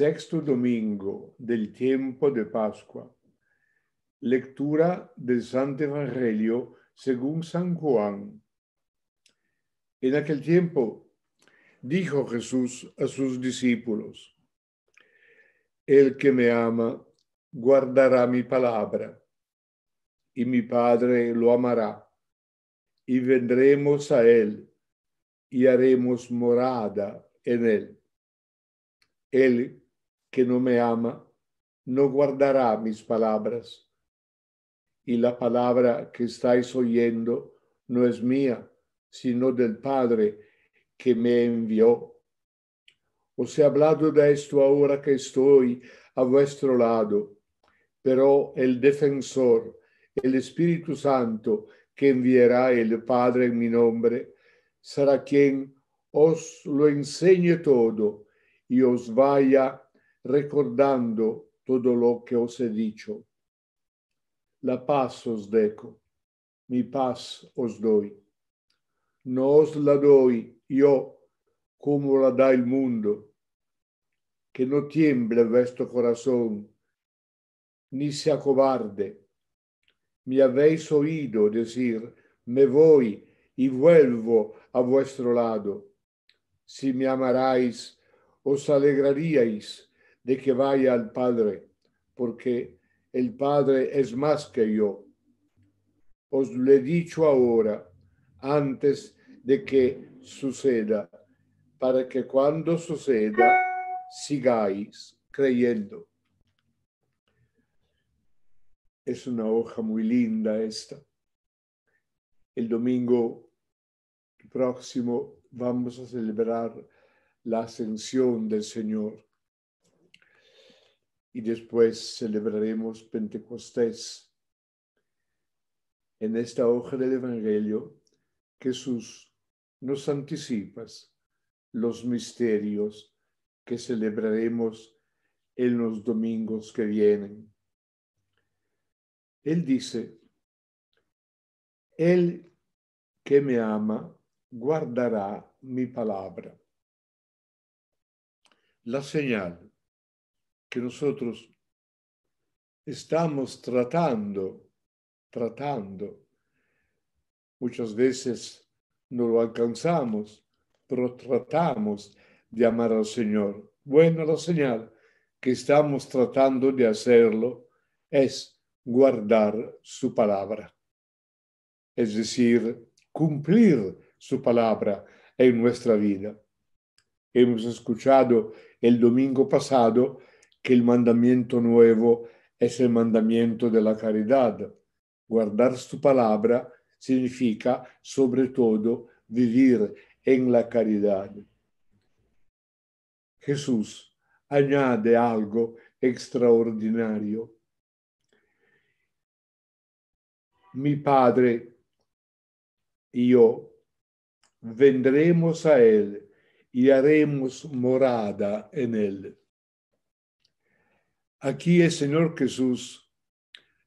Sexto domingo del tiempo de Pascua. Lectura del Santo Evangelio según San Juan. En aquel tiempo dijo Jesús a sus discípulos, El que me ama guardará mi palabra, y mi Padre lo amará, y vendremos a él, y haremos morada en él. Él que no me ama no guardará mis palabras. Y la palabra que estáis oyendo no es mía, sino del Padre que me envió. Os he hablado de esto ahora que estoy a vuestro lado, pero el defensor, el Espíritu Santo, que enviará el Padre en mi nombre, será quien os lo enseñe todo y os vaya recordando tutto lo che os he dicho. La paz os dejo, mi paz os doi. No os la doi, io, come la dà il mondo. Che no tiemble questo corazón, ni sia acobarde. Mi habéis oído decir, me voy y vuelvo a vuestro lado. Si mi amarais, os alegraríais de que vaya al Padre, porque el Padre es más que yo. Os lo he dicho ahora, antes de que suceda, para que cuando suceda sigáis creyendo. Es una hoja muy linda esta. El domingo próximo vamos a celebrar la ascensión del Señor y después celebraremos Pentecostés. En esta hoja del Evangelio, Jesús nos anticipa los misterios que celebraremos en los domingos que vienen. Él dice, Él que me ama guardará mi palabra. La señal que nosotros estamos tratando, tratando. Muchas veces no lo alcanzamos, pero tratamos de amar al Señor. Bueno, la señal que estamos tratando de hacerlo es guardar su palabra, es decir, cumplir su palabra en nuestra vida. Hemos escuchado el domingo pasado que el mandamiento nuevo es el mandamiento de la caridad. Guardar su palabra significa, sobre todo, vivir en la caridad. Jesús añade algo extraordinario. Mi Padre y yo vendremos a Él y haremos morada en Él. Aquí el Señor Jesús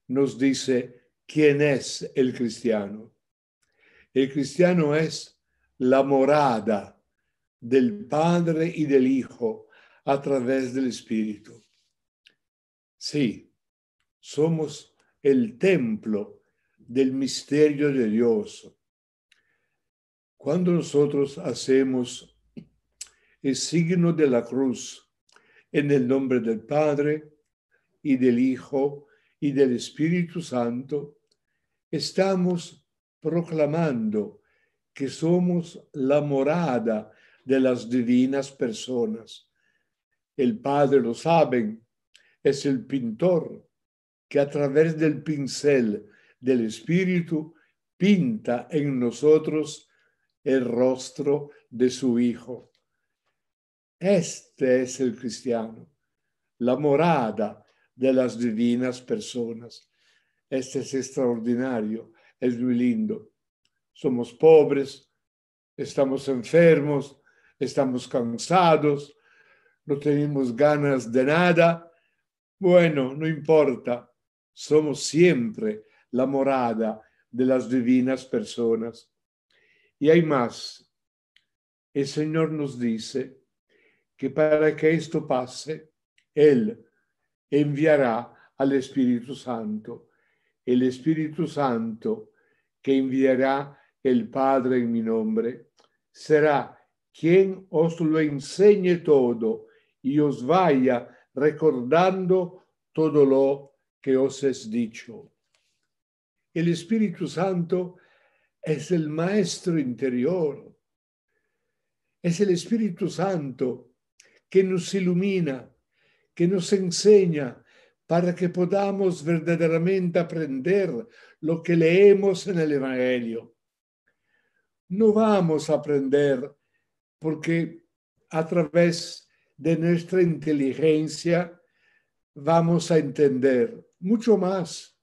nos dice quién es el cristiano. El cristiano es la morada del Padre y del Hijo a través del Espíritu. Sí, somos el templo del misterio de Dios. Cuando nosotros hacemos el signo de la cruz en el nombre del Padre, y del Hijo y del Espíritu Santo, estamos proclamando que somos la morada de las divinas personas. El Padre lo saben, es el pintor que a través del pincel del Espíritu pinta en nosotros el rostro de su Hijo. Este es el cristiano, la morada de las divinas personas. Este es extraordinario, es muy lindo. Somos pobres, estamos enfermos, estamos cansados, no tenemos ganas de nada. Bueno, no importa, somos siempre la morada de las divinas personas. Y hay más. El Señor nos dice que para que esto pase, Él enviará al Espíritu Santo. El Espíritu Santo que enviará el Padre en mi nombre será quien os lo enseñe todo y os vaya recordando todo lo que os es dicho. El Espíritu Santo es el Maestro interior. Es el Espíritu Santo que nos ilumina, que nos enseña para que podamos verdaderamente aprender lo que leemos en el Evangelio. No vamos a aprender porque a través de nuestra inteligencia vamos a entender mucho más.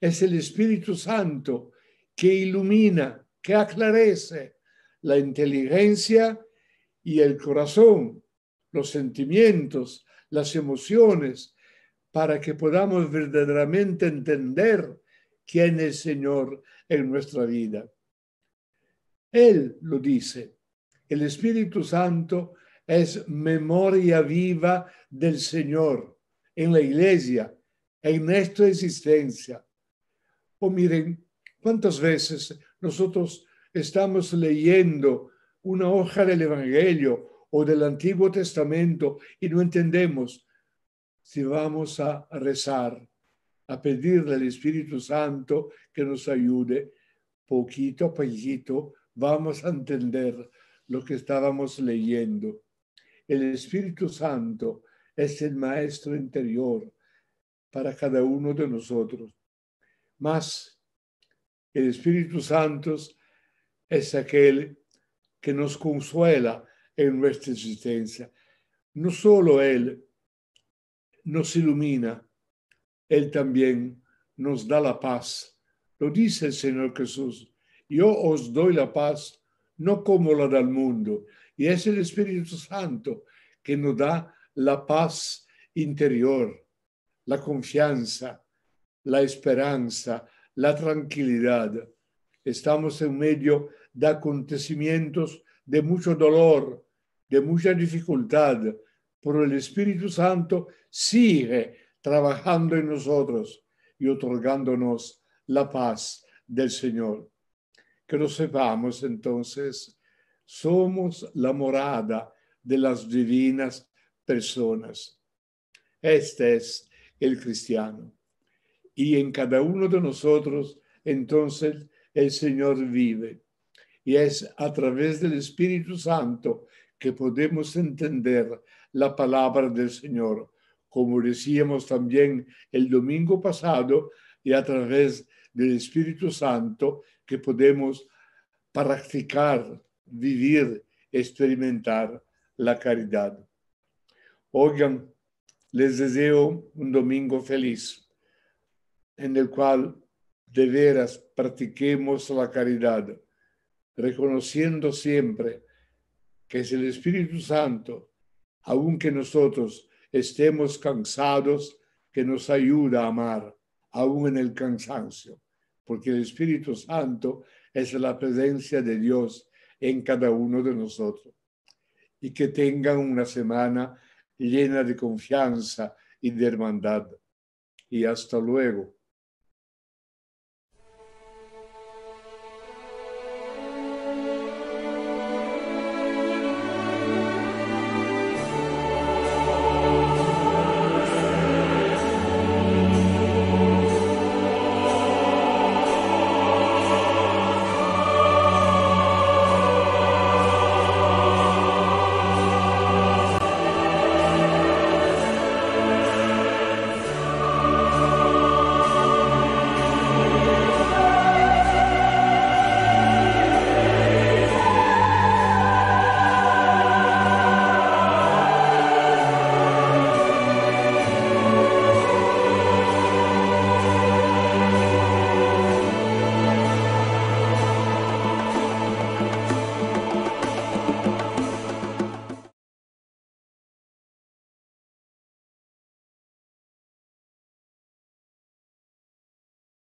Es el Espíritu Santo que ilumina, que aclarece la inteligencia y el corazón, los sentimientos, las emociones, para que podamos verdaderamente entender quién es el Señor en nuestra vida. Él lo dice, el Espíritu Santo es memoria viva del Señor en la iglesia, en nuestra existencia. O miren, cuántas veces nosotros estamos leyendo una hoja del Evangelio o del Antiguo Testamento y no entendemos si vamos a rezar, a pedirle al Espíritu Santo que nos ayude, poquito a poquito vamos a entender lo que estábamos leyendo. El Espíritu Santo es el Maestro interior para cada uno de nosotros. Más, el Espíritu Santo es aquel que nos consuela en nuestra existencia. No solo Él nos ilumina, Él también nos da la paz. Lo dice el Señor Jesús, yo os doy la paz no como la el mundo. Y es el Espíritu Santo que nos da la paz interior, la confianza, la esperanza, la tranquilidad. Estamos en medio de acontecimientos de mucho dolor, de mucha dificultad, pero el Espíritu Santo sigue trabajando en nosotros y otorgándonos la paz del Señor. Que lo sepamos entonces, somos la morada de las divinas personas. Este es el cristiano. Y en cada uno de nosotros, entonces, el Señor vive y es a través del Espíritu Santo que podemos entender la palabra del Señor, como decíamos también el domingo pasado, y a través del Espíritu Santo que podemos practicar, vivir, experimentar la caridad. Oigan, les deseo un domingo feliz en el cual de veras practiquemos la caridad reconociendo siempre que es el Espíritu Santo, aunque nosotros estemos cansados, que nos ayuda a amar, aún en el cansancio, porque el Espíritu Santo es la presencia de Dios en cada uno de nosotros. Y que tengan una semana llena de confianza y de hermandad. Y hasta luego.